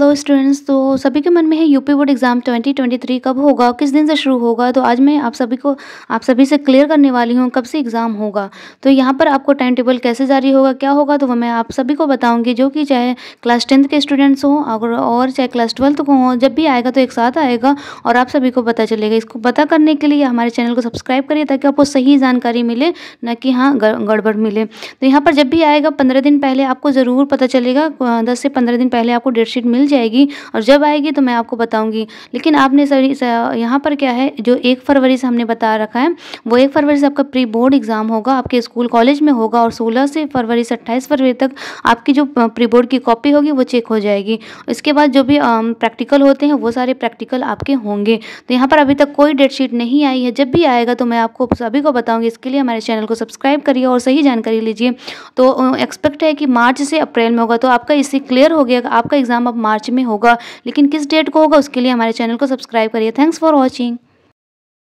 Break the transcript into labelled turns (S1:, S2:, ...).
S1: hello students तो सभी के मन में है यूपी बोर्ड एग्ज़ाम 2023 कब होगा किस दिन से शुरू होगा तो आज मैं आप सभी को आप सभी से क्लियर करने वाली हूँ कब से एग्ज़ाम होगा तो यहाँ पर आपको टाइम टेबल कैसे जारी होगा क्या होगा तो वह मैं आप सभी को बताऊँगी जो कि चाहे क्लास टेंथ के स्टूडेंट्स हों अगर और चाहे क्लास ट्वेल्थ को हों जब भी आएगा तो एक साथ आएगा और आप सभी को पता चलेगा इसको पता करने के लिए हमारे चैनल को सब्सक्राइब करिए ताकि आपको सही जानकारी मिले न कि हाँ गड़बड़ मिले तो यहाँ पर जब भी आएगा पंद्रह दिन पहले आपको ज़रूर पता चलेगा दस से पंद्रह दिन पहले आपको डेटशीट मिल जाएगी और जब आएगी तो मैं आपको बताऊंगी लेकिन आपने सर, यहाँ पर क्या है जो एक फरवरी से हमने बता रखा है वो एक फरवरी से आपका प्री बोर्ड एग्ज़ाम होगा आपके स्कूल कॉलेज में होगा और सोलह से फरवरी से अट्ठाईस फरवरी तक आपकी जो प्री बोर्ड की कॉपी होगी वो चेक हो जाएगी इसके बाद जो भी प्रैक्टिकल होते हैं वो सारे प्रैक्टिकल आपके होंगे तो यहाँ पर अभी तक कोई डेट शीट नहीं आई है जब भी आएगा तो मैं आपको सभी को बताऊँगी इसके लिए हमारे चैनल को सब्सक्राइब करिए और सही जानकारी लीजिए तो एक्सपेक्ट है कि मार्च से अप्रैल में होगा तो आपका इससे क्लियर हो गया आपका एग्ज़ाम अब मार्च मार्च में होगा लेकिन किस डेट को होगा उसके लिए हमारे चैनल को सब्सक्राइब करिए थैंक्स फॉर वॉचिंग